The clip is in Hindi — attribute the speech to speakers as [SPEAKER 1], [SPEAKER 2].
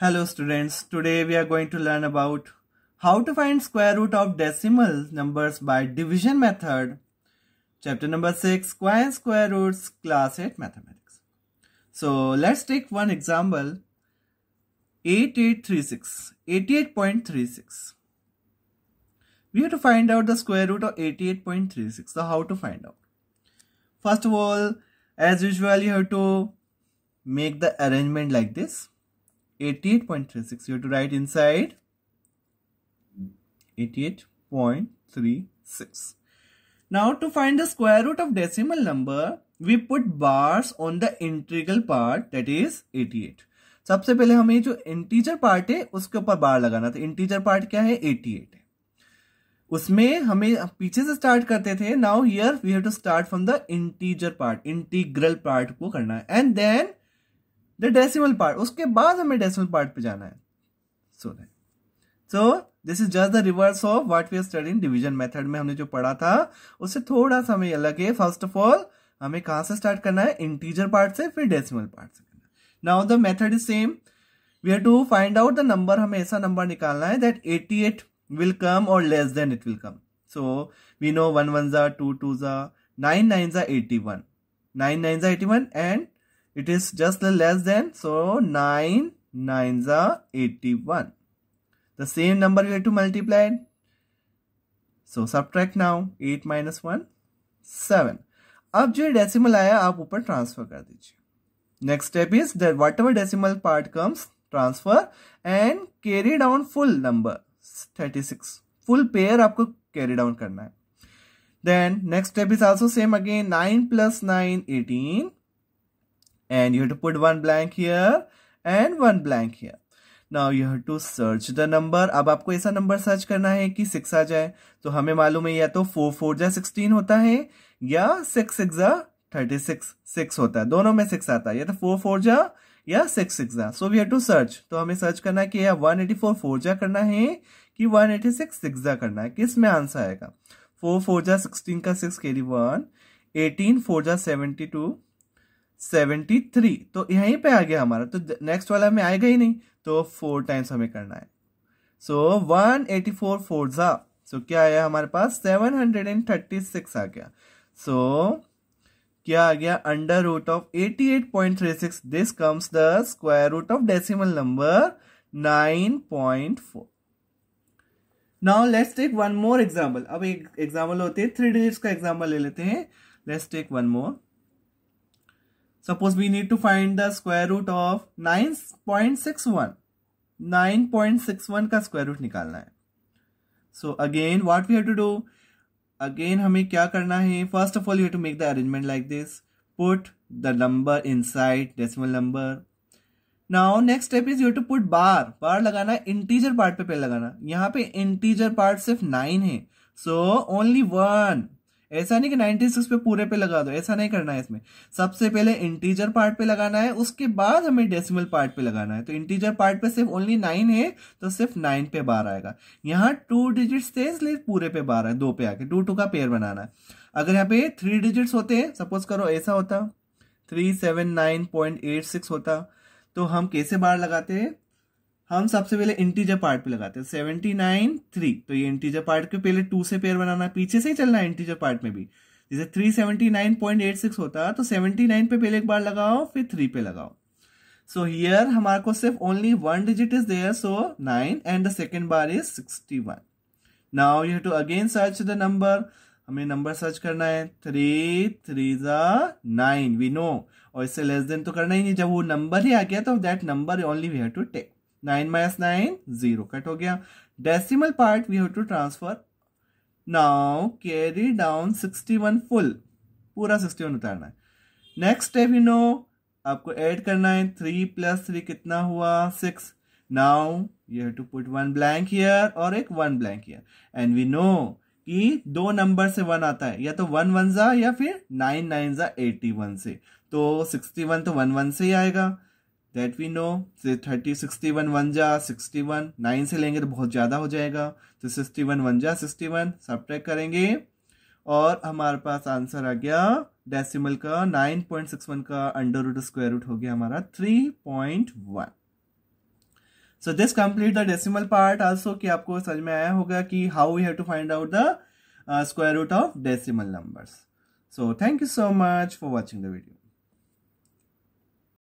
[SPEAKER 1] Hello students, today we are going to learn about how to find square root of decimal numbers by division method. Chapter number 6, square square roots, class 8 mathematics. So let's take one example. 8836, 88.36. We have to find out the square root of 88.36. So how to find out? First of all, as usual, you have to make the arrangement like this 88.36 you have to write inside 88.36 now to find the square root of decimal number we put bars on the integral part that is 88 सबसे पहले हमें जो इंटीजर पार्ट है उसके ऊपर बार लगाना था इंटीजर पार्ट क्या है 88 है उसमें हमें पीछे से स्टार्ट करते थे now here we have to start from the integer part integral part को करना है and then the decimal part उसके बाद हमें डेसिमल पार्ट पे जाना है so so this is just the reverse of what we are studying division method में हमने जो पढ़ा था उससे थोड़ा सा हमें अलग है फर्स्ट ऑफ ऑल हमें कहां से स्टार्ट करना है इंटीजर पार्ट से फिर डेसिमल पार्ट से करना now the method is same we have to find out the number हमें ऐसा नंबर निकालना है that 88 will come or less than it will come. So we one 1 1s two 2 2s nine 9 9s are 81. 9 9s are 81 and it is just less than so 9 nines are 81 the same number you have to multiply it. so subtract now 8 minus 1 7 अब जो डेसिमल आया आप ऊपर ट्रांसफर कर दीजिए next step is that whatever decimal part comes transfer and carry down full number 36 full pair आपको कैरी डाउन करना है then next step is also same again 9 plus 9 18 and you have to put one blank here and one blank here now you have to search the number अब आपको ऐसा नंबर सर्च करना है कि सिक्स आ जाए तो हमें मालूम है या तो फोर फोर जा सिक्सटीन होता है या सिक्स सिक्स जा थर्टी सिक्स सिक्स होता है दोनों में सिक्स आता है या तो फोर फोर जा या सिक्स सिक्स जा so we have to search तो हमें सर्च करना है कि या वन एटी फोर फोर जा करना है कि वन एटी सिक्स सिक्स जा करना है किस में आंसर आएगा फोर फोर जा सिक्सटीन का six carry one eighteen four जा सेवेंटी टू सेवेंटी थ्री तो यहीं पे आ गया हमारा तो नेक्स्ट वाला में आएगा ही नहीं तो फोर टाइम्स हमें करना है so one eighty four four ज़ा सो क्या आया हमारे पास seven hundred and thirty six आ गया सो so, क्या आ गया under root of eighty eight point three six this comes the square root of decimal number nine point four now let's take one more example अब एक एग्जाम्पल होते हैं थ्री डिजिट्स का एग्जाम्पल ले लेते हैं let's take one more suppose we need to find the square root of 9.61 9.61 ka square root nikalna hai so again what we have to do again hame kya karna hai first of all you have to make the arrangement like this put the number inside decimal number now next step is you to put bar bar लगाना इंटीजर पार्ट पे पे लगाना यहाँ पे इंटीजर पार्ट सिर्फ नाइन है सो ओनली वन ऐसा नहीं कि सिक्स पे पूरे पे लगा दो ऐसा नहीं करना है इसमें सबसे पहले इंटीजर पार्ट पे लगाना है उसके बाद हमें डेसिमल पार्ट पे लगाना है तो इंटीजर पार्ट पे सिर्फ ओनली नाइन है तो सिर्फ नाइन पे बार आएगा यहाँ टू डिजिट्स थे इसलिए पूरे पे बार आए दो पे आके टू टू का पेयर बनाना है अगर यहाँ पे थ्री डिजिट्स होते हैं सपोज करो ऐसा होता three seven nine point eight six होता तो हम कैसे बार लगाते हैं हम सबसे पहले इंटीजर पार्ट पे लगाते हैं सेवेंटी नाइन थ्री तो ये इंटीजर पार्ट के पहले टू से पेयर बनाना पीछे से ही चलना है इंटीजर पार्ट में भी जैसे three seventy nine point eight six होता तो सेवेंटी नाइन पे पहले एक बार लगाओ फिर थ्री पे लगाओ सो हियर हमारे को सिर्फ only one digit is there so nine and the second bar is sixty one now you to again search the number हमें नंबर सर्च करना है थ्री थ्री ज नाइन वी नो और इससे लेस देन तो करना ही नहीं जब वो नंबर ही आ गया तो that number only we have to take nine minus nine zero cut हो गया decimal part we have to transfer now carry down sixty one full पूरा सिक्सटी वन उतारना है नेक्स्ट स्टेप यू नो आपको ऐड करना है थ्री प्लस थ्री कितना हुआ six now you have to put one blank here और एक one blank here and we know कि दो नंबर से वन आता है या तो वन वन जा या फिर नाइन नाइन जा एटी वन से तो सिक्सटी वन तो वन वन से ही आएगा that we know thirty sixty one one जा सिक्सटी वन नाइन से लेंगे तो बहुत ज़्यादा हो जाएगा तो सिक्सटी वन वन जा सिक्सटी वन सब्ट्रैक करेंगे और हमारे पास आंसर आ गया डेसिमल का नाइन पॉइंट सिक्स वन का अंडर रूट स्क्वायर रूट हो गया हमारा three point one so this complete the decimal part also कि आपको समझ में आया होगा कि how we have to find out the square root of decimal numbers so thank you so much for watching the video